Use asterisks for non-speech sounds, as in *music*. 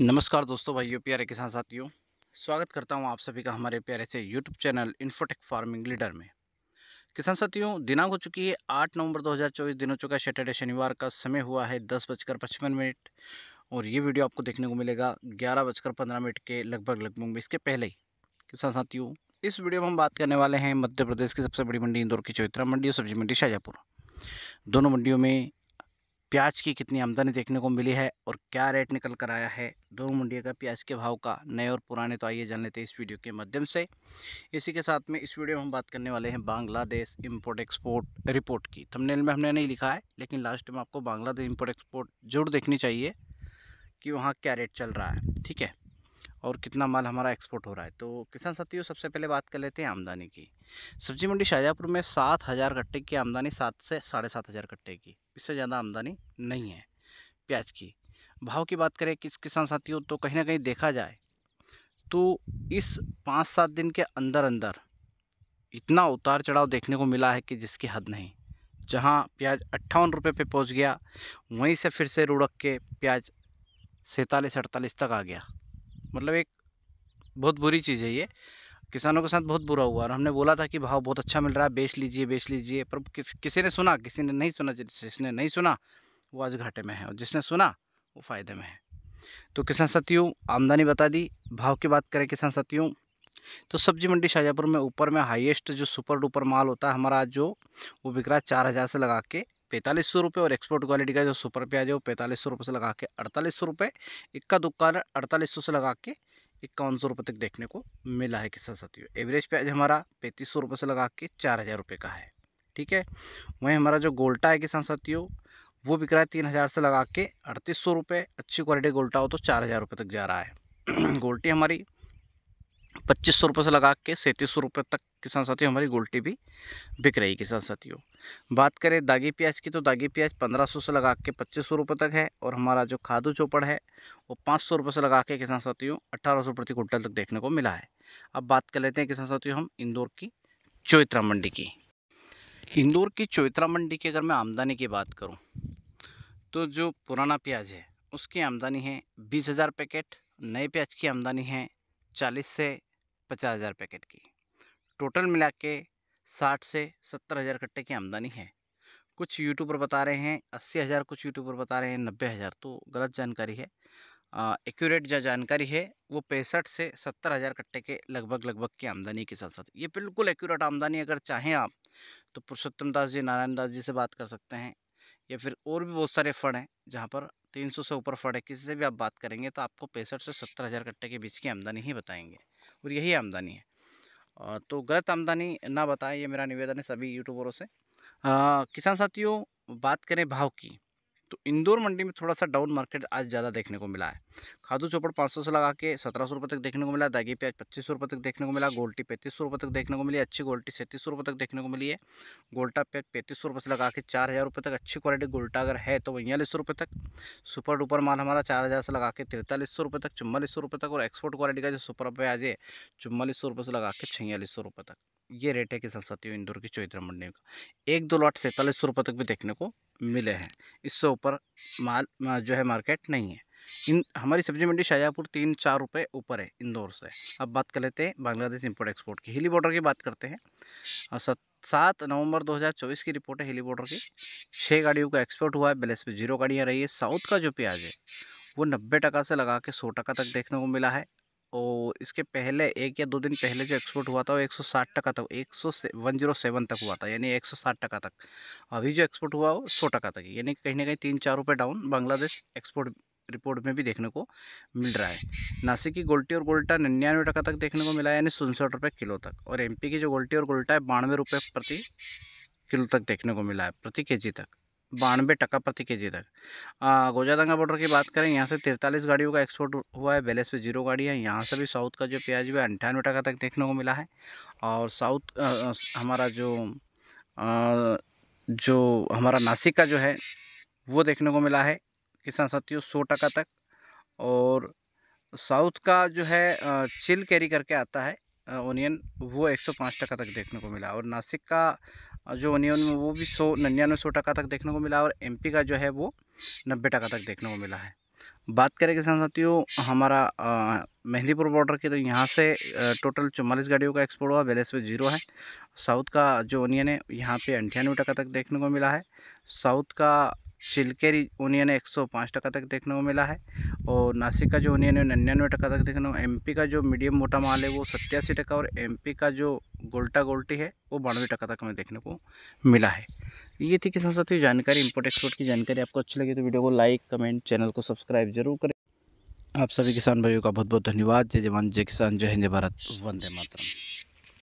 नमस्कार दोस्तों भाइयों प्यारे किसान साथियों स्वागत करता हूं आप सभी का हमारे प्यारे से YouTube channel Infotech Farming Leader में किसान साथियों दिनांक हो चुकी है 8 नवंबर 2024 दिन हो चुका है सैटरडे शनिवार का समय हुआ है दस बजकर पचपन मिनट और ये वीडियो आपको देखने को मिलेगा ग्यारह बजकर पंद्रह मिनट के लगभग लगभग इसके पहले ही किसान साथियों इस वीडियो में हम बात करने वाले हैं मध्य प्रदेश की सबसे बड़ी मंडी इंदौर की चौथरा मंडी और सब्जी मंडी शाहजहाँपुर दोनों मंडियों में प्याज की कितनी आमदनी देखने को मिली है और क्या रेट निकल कर आया है दो मुंडिया का प्याज के भाव का नए और पुराने तो आइए जान लेते हैं इस वीडियो के माध्यम से इसी के साथ में इस वीडियो में हम बात करने वाले हैं बांग्लादेश इंपोर्ट एक्सपोर्ट रिपोर्ट की थंबनेल में हमने नहीं लिखा है लेकिन लास्ट में आपको बांग्लादेश इम्पोर्ट एक्सपोर्ट जरूर देखनी चाहिए कि वहाँ क्या रेट चल रहा है ठीक है और कितना माल हमारा एक्सपोर्ट हो रहा है तो किसान साथियों सबसे पहले बात कर लेते हैं आमदनी की सब्जी मंडी शाहजहाँपुर में सात हज़ार कट्टे की आमदनी सात से साढ़े सात हज़ार कट्टे की इससे ज़्यादा आमदनी नहीं है प्याज की भाव की बात करें किस किसान साथियों तो कहीं ना कहीं देखा जाए तो इस पाँच सात दिन के अंदर अंदर इतना उतार चढ़ाव देखने को मिला है कि जिसकी हद नहीं जहाँ प्याज अट्ठावन रुपये पर पहुँच गया वहीं से फिर से रुड़क के प्याज सैंतालीस अड़तालीस तक आ गया मतलब एक बहुत बुरी चीज़ है ये किसानों के साथ बहुत बुरा हुआ और हमने बोला था कि भाव बहुत अच्छा मिल रहा है बेच लीजिए बेच लीजिए पर किस किसी ने सुना किसी ने नहीं सुना जिसने नहीं सुना वो आज घाटे में है और जिसने सुना वो फ़ायदे में है तो किसान साथियों आमदनी बता दी भाव की बात करें किसान साथियों तो सब्जी मंडी शाहजहाँपुर में ऊपर में हाईएस्ट जो सुपर डुपर माल होता है हमारा जो वो बिक रहा है चार हज़ार से लगा के पैंतालीस सौ रुपये और एक्सपोर्ट क्वालिटी का जो सुपर प्याज है वो पैंतालीस सौ रुपये से लगा के अड़तालीस सौ रुपये इक्का दुकान अड़तालीस सौ से लगा के इक्यावन सौ रुपये तक देखने को मिला है किसान साथियों एवरेज प्याज हमारा पैंतीस सौ रुपये से लगा के चार हज़ार रुपये का है ठीक है वहीं हमारा जो गोल्टा है किसान साथियों वो बिक रहा है तीन हज़ार से लगा के अड़तीस सौ रुपये अच्छी क्वालिटी गोल्टा हो तो चार हज़ार रुपये तक जा रहा है *clears throat* गोल्टी हमारी पच्चीस सौ रुपये से लगा के सैंतीस सौ रुपये तक किसान साथियों हमारी गोल्टी भी बिक रही किसान साथियों बात करें दागी प्याज की तो दागी प्याज पंद्रह सौ से लगा के पच्चीस सौ रुपये तक है और हमारा जो खादू चौपड़ है वो पाँच सौ रुपये से लगा के किसान साथियों अट्ठारह सौ प्रति कुंटल तक देखने को मिला है अब बात कर लेते हैं किसान साथियों हम इंदौर की चौत्रा मंडी की इंदौर की चौत्रा मंडी की अगर मैं आमदनी की बात करूँ तो जो पुराना प्याज है उसकी आमदनी है बीस हज़ार पैकेट नए प्याज की आमदनी है चालीस से पचास हज़ार पैकेट की टोटल मिला के साठ से सत्तर हज़ार कट्टे की आमदनी है कुछ यूट्यूबर बता रहे हैं अस्सी हज़ार कुछ यूट्यूबर बता रहे हैं नब्बे हज़ार तो गलत जानकारी है एक्यूरेट जो जा जानकारी है वो पैंसठ से सत्तर हज़ार कट्टे के लगभग लगभग की आमदनी के साथ साथ ये बिल्कुल एक्यूरेट आमदनी अगर चाहें आप तो पुरुषोत्तम दास जी नारायण दास जी से बात कर सकते हैं या फिर और भी बहुत सारे फंड हैं जहाँ पर तीन सौ से ऊपर फंड है किसी से भी आप बात करेंगे तो आपको पैंसठ से सत्तर हज़ार कट्टे के बीच की आमदनी ही बताएंगे और यही आमदनी है तो गलत आमदनी ना बताएं ये मेरा निवेदन है सभी यूट्यूबरों से किसान साथियों बात करें भाव की तो इंदौर मंडी में थोड़ा सा डाउन मार्केट आज ज़्यादा देखने को मिला है खादू चौपड़ पाँच सौ से लगा के सत्रह सौ रुपये तक देखने को मिला दागी प्याज पच्चीस सौ रुपये तक देखने को मिला गोल्टी पैंतीस सौ रुपये तक देखने को मिली अच्छी गोल्टी सैंतीस सौ रुपये तक देखने को मिली है गोल्टा प्याज पैंतीस सौ रुपये से लगा के चार हज़ार रुपये तक अच्छी क्वालिटी गोल्टा अगर है तो बयालीस सौ रुपये तक सुपर डुपर माल हमारा चार हज़ार से लगा के तिरतालीस सौ रुपये तक चुम्बालीस सौ रुपये तक और एक्सपोर्ट क्वालिटी का जो सुपर प्याज है चुम्बालीस सौ रुपये से लगा के छियालीस सौ रुपये तक ये रेट है किसान साथियों इंदौर की चौधरा मंडी का एक दो लॉट सैंतालीस सौ रुपये तक भी देखने को मिले हैं इससे ऊपर माल जो है मार्केट नहीं है इन हमारी सब्जी मंडी शाहजहाँपुर तीन चार रुपये ऊपर है इंदौर से अब बात कर लेते हैं बांग्लादेश इंपोर्ट एक्सपोर्ट की हिली बॉर्डर की बात करते हैं और सत सात नवंबर 2024 की रिपोर्ट है हिली बॉर्डर की छः गाड़ियों का एक्सपोर्ट हुआ है बेलेस पे जीरो गाड़ियाँ रही है साउथ का जो प्याज है वो नब्बे टका से लगा के सौ टका तक देखने को मिला है और इसके पहले एक या दो दिन पहले जो एक्सपोर्ट हुआ था वो 160 टका तक एक सौ वन जीरो सेवन तक हुआ था यानी 160 टका तक अभी जो एक्सपोर्ट हुआ वो सौ टका तक यानी कहीं ना कहीं तीन चार रुपये डाउन बांग्लादेश एक्सपोर्ट रिपोर्ट में भी देखने को मिल रहा है नासिक की गोल्टी और गोल्टा निन्यानवे टका तक देखने को मिला है यानी सुनसठ रुपये किलो तक और एमपी की जो गोल्टी और गोल्टा है बानवे रुपये प्रति किलो तक देखने को मिला है प्रति केजी तक बानवे टका प्रति के जी तक गोजादंगा बॉर्डर की बात करें यहाँ से तिरतालीस गाड़ियों का एक्सपोर्ट हुआ है बैलेंस पे जीरो गाड़ी है यहाँ से भी साउथ का जो प्याज हुआ है अंठानवे टका तक देखने को मिला है और साउथ हमारा जो आ, जो हमारा नासिक का जो है वो देखने को मिला है किसान साथियों सौ टका तक और साउथ का जो है चिल कैरी करके आता है ओनियन वो एक सौ पाँच टका तक देखने को मिला और नासिक का और जो ओनियन में वो भी सौ निन्यानवे सौ टका तक देखने को मिला और एमपी का जो है वो नब्बे टका तक देखने को मिला है बात करें किसान साथियों हमारा मेहंदीपुर बॉर्डर की तो यहाँ से टोटल चौवालीस गाड़ियों का एक्सपोर्ट हुआ बेलेस पे जीरो है साउथ का जो ओनियन है यहाँ पे अंठानवे टका तक देखने को मिला है साउथ का सिलकेरी ओनियन एक सौ पाँच टका तक देखने को मिला है और नासिक का जो ओनियन है निन्यानवे टका तक देखने को एमपी का जो मीडियम मोटा माल है वो सत्यासी टका और एमपी का जो गोल्टा गोल्टी है वो बानवे टका तक हमें देखने को मिला है ये थी किसान साथियों जानकारी इम्पोर्ट एक्सपोर्ट की जानकारी आपको अच्छी लगी तो वीडियो को लाइक कमेंट चैनल को सब्सक्राइब जरूर करें आप सभी किसान भाइयों का बहुत बहुत धन्यवाद जय जवान जय किसान जय हिंद भारत वंदे मातरम